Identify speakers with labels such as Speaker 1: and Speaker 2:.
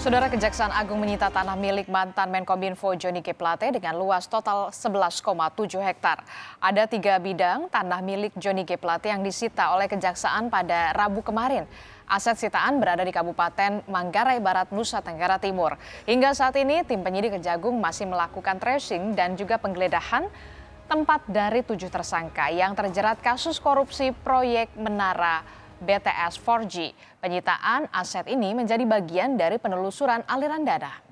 Speaker 1: Saudara Kejaksaan Agung menyita tanah milik mantan Menkominfo Joni G. Plate dengan luas total 11,7 hektar. Ada tiga bidang tanah milik Joni G. Plate yang disita oleh Kejaksaan pada Rabu kemarin. Aset sitaan berada di Kabupaten Manggarai Barat, Nusa Tenggara Timur. Hingga saat ini, tim penyidik Kejagung masih melakukan tracing dan juga penggeledahan tempat dari tujuh tersangka yang terjerat kasus korupsi proyek Menara BTS 4G. Penyitaan aset ini menjadi bagian dari penelusuran aliran dana.